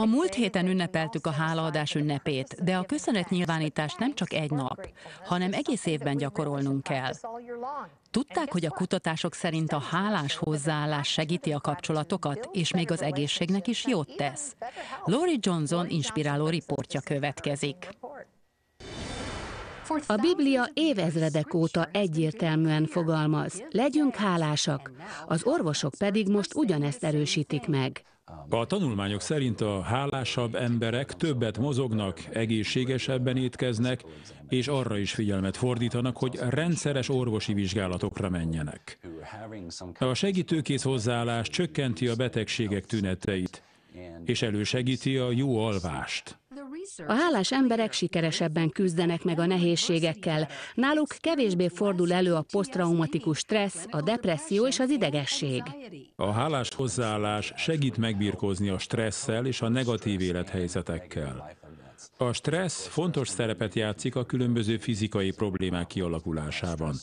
A múlt héten ünnepeltük a hálaadás ünnepét, de a köszönetnyilvánítást nem csak egy nap, hanem egész évben gyakorolnunk kell. Tudták, hogy a kutatások szerint a hálás hozzáállás segíti a kapcsolatokat, és még az egészségnek is jót tesz. Lori Johnson inspiráló riportja következik. A Biblia évezredek óta egyértelműen fogalmaz, legyünk hálásak, az orvosok pedig most ugyanezt erősítik meg. A tanulmányok szerint a hálásabb emberek többet mozognak, egészségesebben étkeznek, és arra is figyelmet fordítanak, hogy rendszeres orvosi vizsgálatokra menjenek. A segítőkész hozzáállás csökkenti a betegségek tüneteit, és elősegíti a jó alvást. A hálás emberek sikeresebben küzdenek meg a nehézségekkel. Náluk kevésbé fordul elő a posztraumatikus stressz, a depresszió és az idegesség. A hálás hozzáállás segít megbirkózni a stresszel és a negatív élethelyzetekkel. A stressz fontos szerepet játszik a különböző fizikai problémák kialakulásában.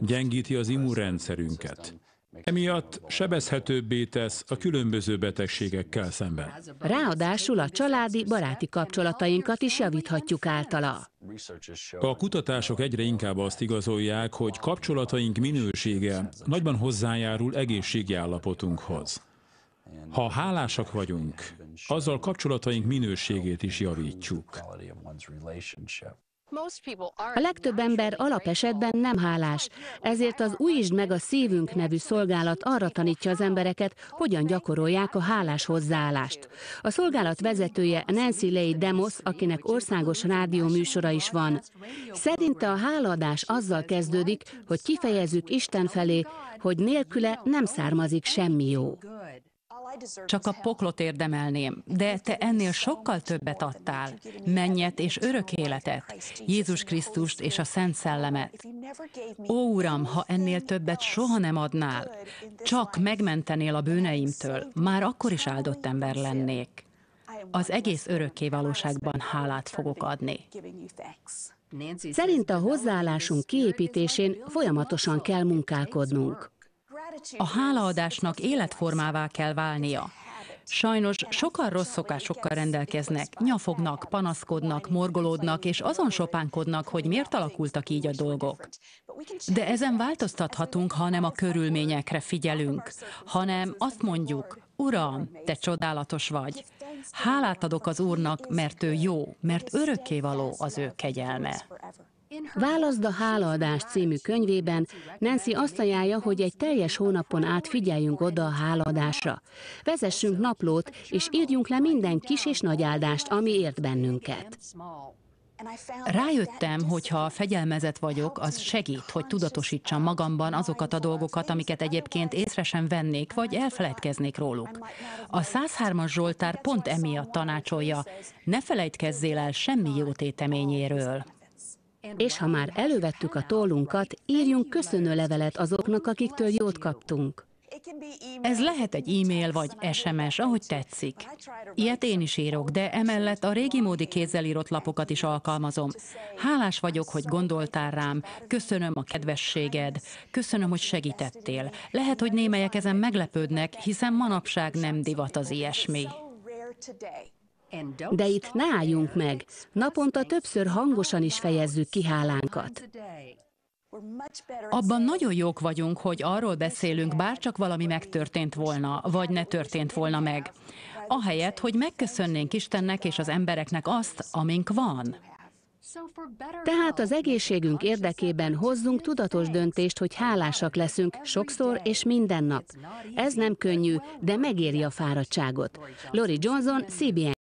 Gyengíti az immunrendszerünket. Emiatt sebezhetőbbé tesz a különböző betegségekkel szemben. Ráadásul a családi, baráti kapcsolatainkat is javíthatjuk általa. A kutatások egyre inkább azt igazolják, hogy kapcsolataink minősége nagyban hozzájárul egészségi állapotunkhoz. Ha hálásak vagyunk, azzal kapcsolataink minőségét is javítjuk. A legtöbb ember alapesetben nem hálás, ezért az Újítsd meg a szívünk nevű szolgálat arra tanítja az embereket, hogyan gyakorolják a hálás hozzáállást. A szolgálat vezetője Nancy Lay Demos, akinek országos rádió műsora is van. Szerinte a hálaadás azzal kezdődik, hogy kifejezzük Isten felé, hogy nélküle nem származik semmi jó. Csak a poklot érdemelném, de te ennél sokkal többet adtál, mennyet és örök életet, Jézus Krisztust és a Szent Szellemet. Ó Uram, ha ennél többet soha nem adnál, csak megmentenél a bűneimtől, már akkor is áldott ember lennék. Az egész örökké valóságban hálát fogok adni. Szerint a hozzáállásunk kiépítésén folyamatosan kell munkálkodnunk a hálaadásnak életformává kell válnia. Sajnos sokan rossz szokásokkal rendelkeznek, nyafognak, panaszkodnak, morgolódnak, és azon sopánkodnak, hogy miért alakultak így a dolgok. De ezen változtathatunk, ha nem a körülményekre figyelünk, hanem azt mondjuk, Uram, te csodálatos vagy. Hálát adok az Úrnak, mert ő jó, mert örökkévaló az ő kegyelme. Válaszd a hálaadást című könyvében Nancy azt ajánlja, hogy egy teljes hónapon át figyeljünk oda a hálaadásra. Vezessünk naplót, és írjunk le minden kis és nagy áldást, ami ért bennünket. Rájöttem, hogy ha fegyelmezett vagyok, az segít, hogy tudatosítsam magamban azokat a dolgokat, amiket egyébként észre sem vennék, vagy elfeledkeznék róluk. A 103-as Zsoltár pont emiatt tanácsolja, ne felejtkezzél el semmi jó téteményéről. És ha már elővettük a tollunkat, írjunk levelet azoknak, akiktől jót kaptunk. Ez lehet egy e-mail vagy SMS, ahogy tetszik. Ilyet én is írok, de emellett a régi módi írott lapokat is alkalmazom. Hálás vagyok, hogy gondoltál rám, köszönöm a kedvességed, köszönöm, hogy segítettél. Lehet, hogy némelyek ezen meglepődnek, hiszen manapság nem divat az ilyesmi. De itt ne álljunk meg, naponta többször hangosan is fejezzük ki hálánkat. Abban nagyon jók vagyunk, hogy arról beszélünk, bár csak valami megtörtént volna, vagy ne történt volna meg. Ahelyett, hogy megköszönnénk Istennek és az embereknek azt, amink van. Tehát az egészségünk érdekében hozzunk tudatos döntést, hogy hálásak leszünk sokszor és minden nap. Ez nem könnyű, de megéri a fáradtságot. Lori Johnson, CBN.